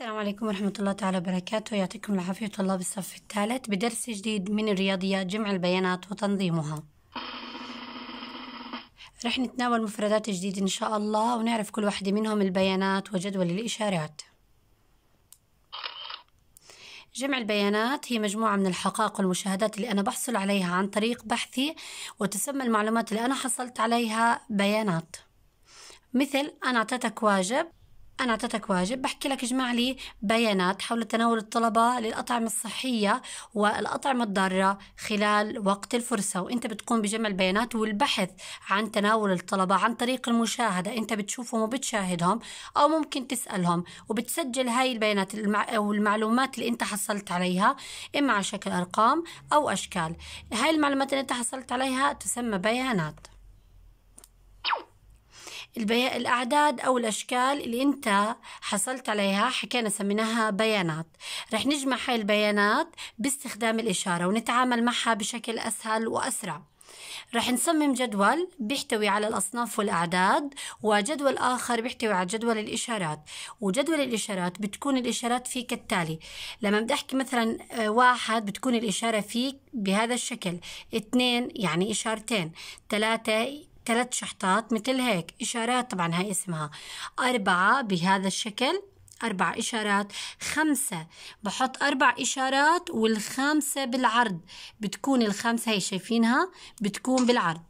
السلام عليكم ورحمة الله تعالى وبركاته يعطيكم العافية طلاب الصف الثالث بدرس جديد من الرياضيات جمع البيانات وتنظيمها رح نتناول مفردات جديدة إن شاء الله ونعرف كل واحدة منهم البيانات وجدول الإشارات جمع البيانات هي مجموعة من الحقائق والمشاهدات اللي أنا بحصل عليها عن طريق بحثي وتسمى المعلومات اللي أنا حصلت عليها بيانات مثل أنا أعطيتك واجب أنا أعطيتك واجب بحكي لك اجمع لي بيانات حول تناول الطلبة للأطعمة الصحية والأطعمة الضارة خلال وقت الفرصة وأنت بتقوم بجمع البيانات والبحث عن تناول الطلبة عن طريق المشاهدة أنت بتشوفهم وبتشاهدهم أو ممكن تسألهم وبتسجل هاي البيانات أو المعلومات اللي أنت حصلت عليها إما على شكل أرقام أو أشكال هاي المعلومات اللي أنت حصلت عليها تسمى بيانات البي... الأعداد أو الأشكال اللي أنت حصلت عليها حكينا سميناها بيانات رح نجمع هاي البيانات باستخدام الإشارة ونتعامل معها بشكل أسهل وأسرع رح نصمم جدول بيحتوي على الأصناف والأعداد وجدول آخر بيحتوي على جدول الإشارات وجدول الإشارات بتكون الإشارات فيه كالتالي لما بدي أحكي مثلا آه، واحد بتكون الإشارة فيه بهذا الشكل اثنين يعني إشارتين ثلاثة ثلاث شحطات مثل هيك إشارات طبعا هاي اسمها أربعة بهذا الشكل أربع إشارات خمسة بحط أربع إشارات والخامسة بالعرض بتكون الخمسة هي شايفينها بتكون بالعرض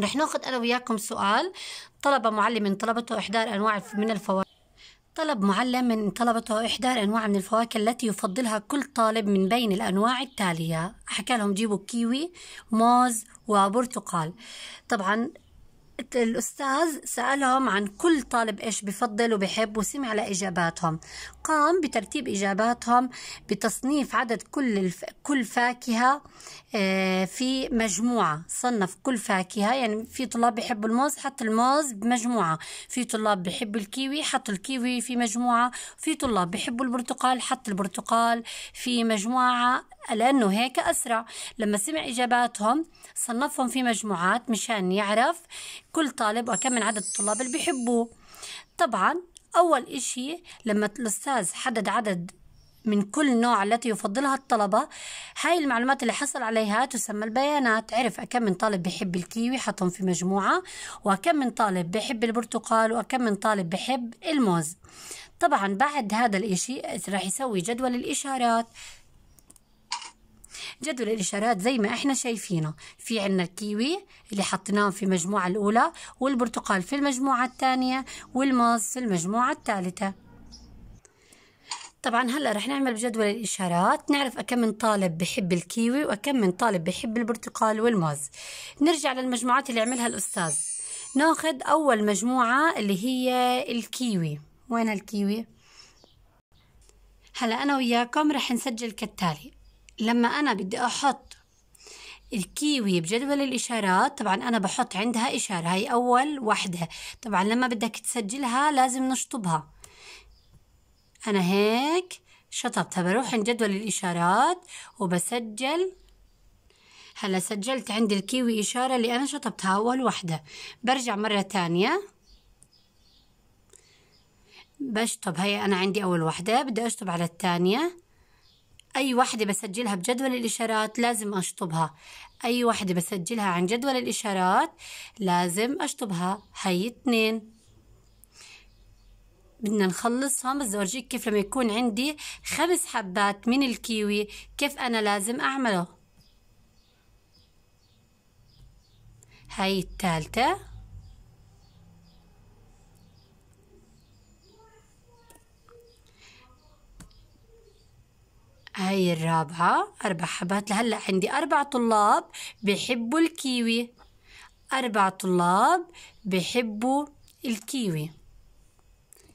رح ناخد أنا وياكم سؤال طلب معلم من طلبته إحضار أنواع من الفوائد طلب معلم من طلبته إحضار الأنواع من الفواكه التي يفضلها كل طالب من بين الأنواع التالية حكى لهم جيبوا كيوي موز وبرتقال طبعا الأستاذ سألهم عن كل طالب إيش بفضل وبحب وسمع لإجاباتهم قام بترتيب إجاباتهم بتصنيف عدد كل الف... كل فاكهة آه، في مجموعة صنف كل فاكهة يعني في طلاب بحبوا الموز حط الموز بمجموعة في طلاب بحبوا الكيوي حط الكيوي في مجموعة في طلاب بحبوا البرتقال حط البرتقال في مجموعة لأنه هيك أسرع لما سمع إجاباتهم صنفهم في مجموعات مشان يعرف كل طالب وكم من عدد الطلاب اللي بيحبوه طبعا أول إشي لما الأستاذ حدد عدد من كل نوع التي يفضلها الطلبة هاي المعلومات اللي حصل عليها تسمى البيانات عرف كم من طالب بحب الكيوي حطهم في مجموعة وكم من طالب بحب البرتقال وكم من طالب بحب الموز طبعا بعد هذا الإشي راح يسوي جدول الإشارات جدول الإشارات زي ما إحنا شايفينه في عنا الكيوي اللي حطيناه في المجموعة الأولى والبرتقال في المجموعة الثانية والموز في المجموعة الثالثة طبعا هلا رح نعمل بجدول الاشارات نعرف كم من طالب بحب الكيوي وكم من طالب بحب البرتقال والموز نرجع للمجموعات اللي عملها الاستاذ ناخذ اول مجموعه اللي هي الكيوي وين الكيوي هلا انا وياكم رح نسجل كالتالي لما أنا بدي أحط الكيوي بجدول الإشارات طبعا أنا بحط عندها إشارة هي أول وحدة طبعا لما بدك تسجلها لازم نشطبها أنا هيك شطبتها بروح عند جدول الإشارات وبسجل هلا سجلت عند الكيوي إشارة اللي أنا شطبتها أول وحدة برجع مرة تانية بشطب هي أنا عندي أول وحدة بدي أشطب على الثانيه أي واحدة بسجلها بجدول الإشارات لازم أشطبها أي واحدة بسجلها عن جدول الإشارات لازم أشطبها هي اتنين بدنا نخلصهم بس أورجيك كيف لما يكون عندي خمس حبات من الكيوي كيف أنا لازم أعمله هاي الثالثة هاي الرابعة أربع حبات لهلأ عندي أربع طلاب بحبوا الكيوي أربع طلاب بحبوا الكيوي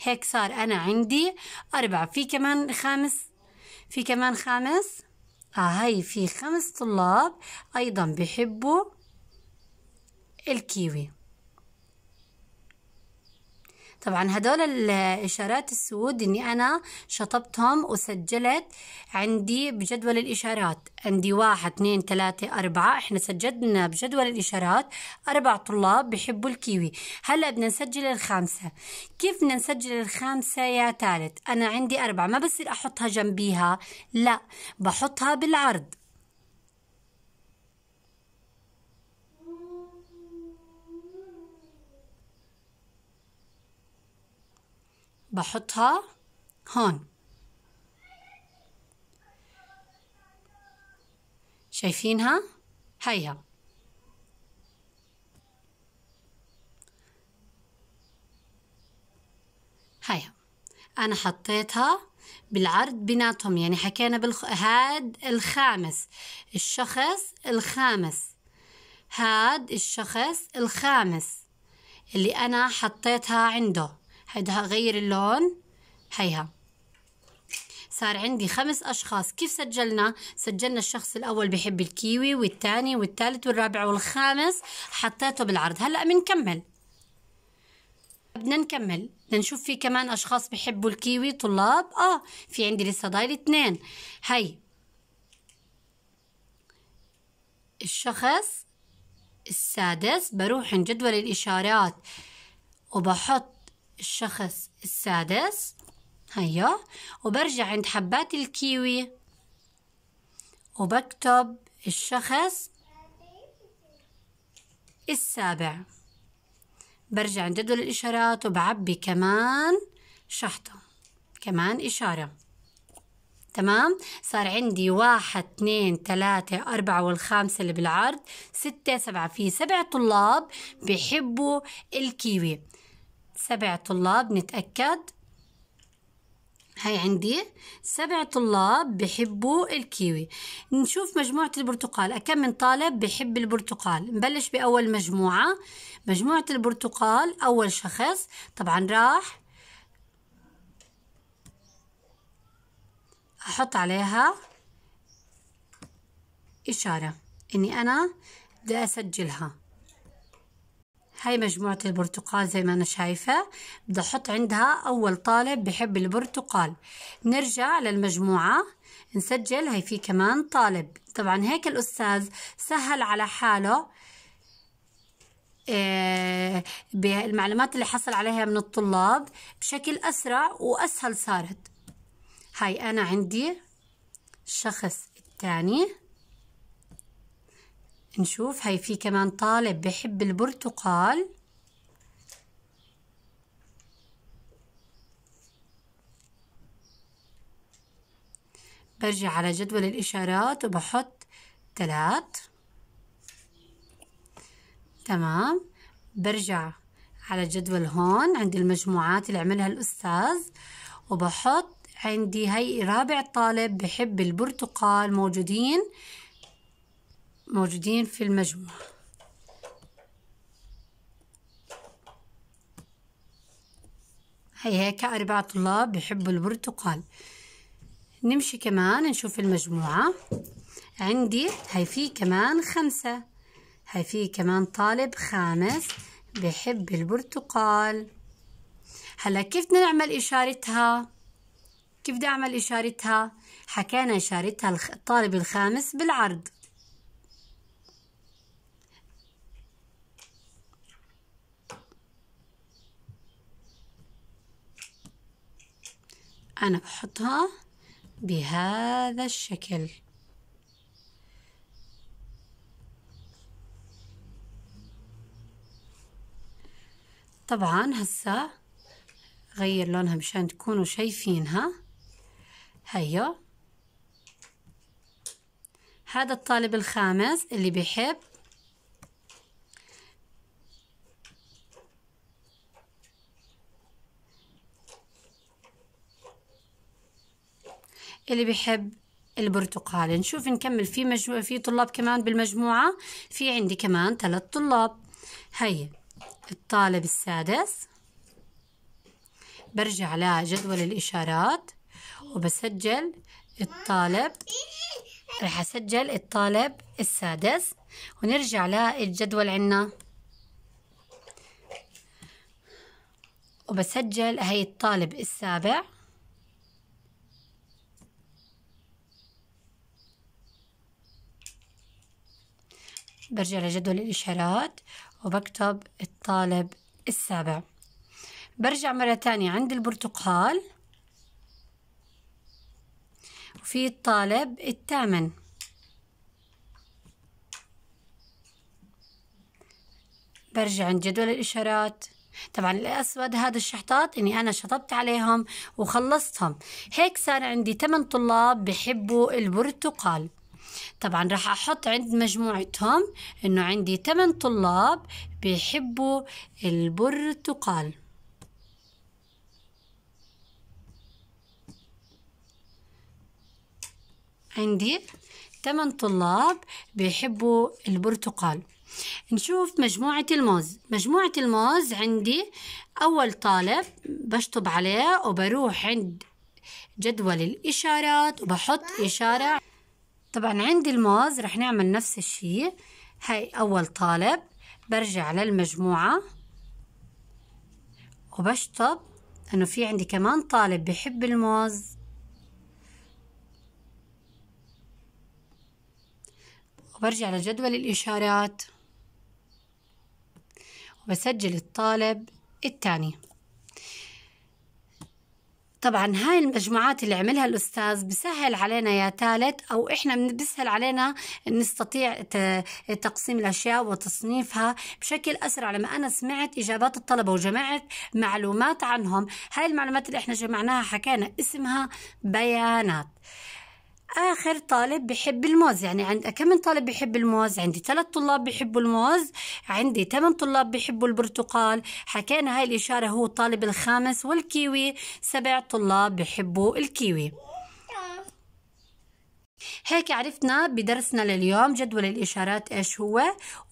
هيك صار أنا عندي أربعة في كمان خامس في كمان خامس آه هاي في خمس طلاب أيضا بحبوا الكيوي طبعا هدول الإشارات السود إني أنا شطبتهم وسجلت عندي بجدول الإشارات عندي واحد اثنين ثلاثة أربعة إحنا سجلنا بجدول الإشارات أربع طلاب بحبوا الكيوي هلأ بدنا نسجل الخامسة كيف بدنا نسجل الخامسة يا ثالث أنا عندي أربعة ما بصير أحطها جنبيها لا بحطها بالعرض بحطها هون شايفينها هيها هيها انا حطيتها بالعرض بيناتهم يعني حكينا بالخ... هاد الخامس الشخص الخامس هاد الشخص الخامس اللي انا حطيتها عنده هيدا غير اللون هيها صار عندي خمس أشخاص كيف سجلنا؟ سجلنا الشخص الأول بحب الكيوي والثاني والثالث والرابع والخامس حطيته بالعرض هلأ بنكمل بدنا نكمل بدنا نشوف في كمان أشخاص بحبوا الكيوي طلاب آه في عندي لسه ضايل اثنين هي الشخص السادس بروح عند جدول الإشارات وبحط الشخص السادس هيا وبرجع عند حبات الكيوي وبكتب الشخص السابع برجع عند جدول الإشارات وبعبي كمان شحطة كمان إشارة تمام صار عندي واحد اثنين ثلاثة أربعة والخامسة اللي بالعرض ستة سبعة في سبع طلاب بحبوا الكيوي سبع طلاب نتأكد هاي عندي سبع طلاب بحبوا الكيوي نشوف مجموعة البرتقال كم من طالب بحب البرتقال نبلش بأول مجموعة مجموعة البرتقال أول شخص طبعا راح أحط عليها إشارة إني أنا بدي أسجلها هاي مجموعة البرتقال زي ما أنا شايفة بدي أحط عندها أول طالب بحب البرتقال نرجع للمجموعة نسجل هاي في كمان طالب طبعا هيك الأستاذ سهل على حاله آه، بالمعلومات اللي حصل عليها من الطلاب بشكل أسرع وأسهل صارت هاي أنا عندي الشخص الثاني نشوف هاي في كمان طالب بحب البرتقال برجع على جدول الإشارات وبحط ثلاث تمام برجع على جدول هون عند المجموعات اللي عملها الأستاذ وبحط عندي هي رابع طالب بحب البرتقال موجودين موجودين في المجموعة هي هيك أربعة طلاب بحبوا البرتقال نمشي كمان نشوف المجموعة عندي هي في كمان خمسة هي في كمان طالب خامس بحب البرتقال هلا كيف بدنا نعمل إشارتها؟ كيف بدي أعمل إشارتها؟ حكينا إشارتها الطالب الخامس بالعرض أنا بحطها بهذا الشكل طبعا هسا غير لونها مشان تكونوا شايفينها هيو هذا الطالب الخامس اللي بيحب اللي بيحب البرتقال نشوف نكمل في مجموعة في طلاب كمان بالمجموعة في عندي كمان ثلاث طلاب هي الطالب السادس برجع على جدول الإشارات وبسجل الطالب رح أسجل الطالب السادس ونرجع للجدول عنا وبسجل هي الطالب السابع برجع لجدول الإشارات وبكتب الطالب السابع برجع مرة تانية عند البرتقال وفي الطالب الثامن برجع عند جدول الإشارات طبعا الأسود هذا الشحطات إني أنا شطبت عليهم وخلصتهم هيك صار عندي 8 طلاب بحبوا البرتقال طبعا راح أحط عند مجموعتهم إنه عندي 8 طلاب بيحبوا البرتقال عندي 8 طلاب بيحبوا البرتقال نشوف مجموعة الموز مجموعة الموز عندي أول طالب بشطب عليه وبروح عند جدول الإشارات وبحط إشارة طبعا عند الماز رح نعمل نفس الشيء هاي أول طالب برجع للمجموعة وبشطب أنه في عندي كمان طالب بحب الماز وبرجع لجدول الإشارات وبسجل الطالب الثاني طبعا هاي المجموعات اللي عملها الأستاذ بسهل علينا يا ثالث أو إحنا بسهل علينا نستطيع تقسيم الأشياء وتصنيفها بشكل أسرع لما أنا سمعت إجابات الطلبة وجمعت معلومات عنهم هاي المعلومات اللي إحنا جمعناها حكينا اسمها بيانات اخر طالب بحب الموز يعني عند كم من طالب بحب الموز عندي ثلاث طلاب بحبوا الموز عندي ثمان طلاب بحبوا البرتقال حكينا هاي الاشاره هو الطالب الخامس والكيوي سبع طلاب بحبوا الكيوي هيك عرفنا بدرسنا لليوم جدول الإشارات إيش هو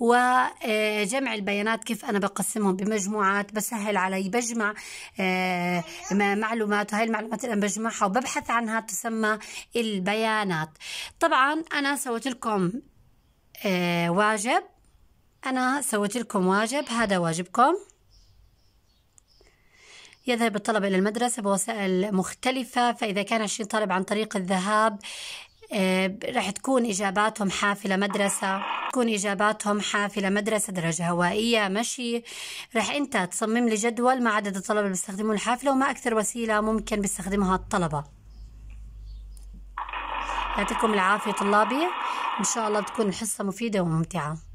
وجمع آه، البيانات كيف أنا بقسمهم بمجموعات بسهل علي بجمع آه، معلومات وهي المعلومات اللي أنا بجمعها وببحث عنها تسمى البيانات طبعا أنا سويت لكم آه، واجب أنا سويت لكم واجب هذا واجبكم يذهب الطلبة إلى المدرسة بوسائل مختلفة فإذا كان 20 طالب عن طريق الذهاب آه، رح تكون إجاباتهم حافلة مدرسة تكون إجاباتهم حافلة مدرسة درجة هوائية مشي رح أنت تصمم لي جدول مع عدد الطلبة اللي بيستخدمون الحافلة وما أكثر وسيلة ممكن بيستخدمها الطلبة يعطيكم العافية طلابي إن شاء الله تكون الحصة مفيدة وممتعة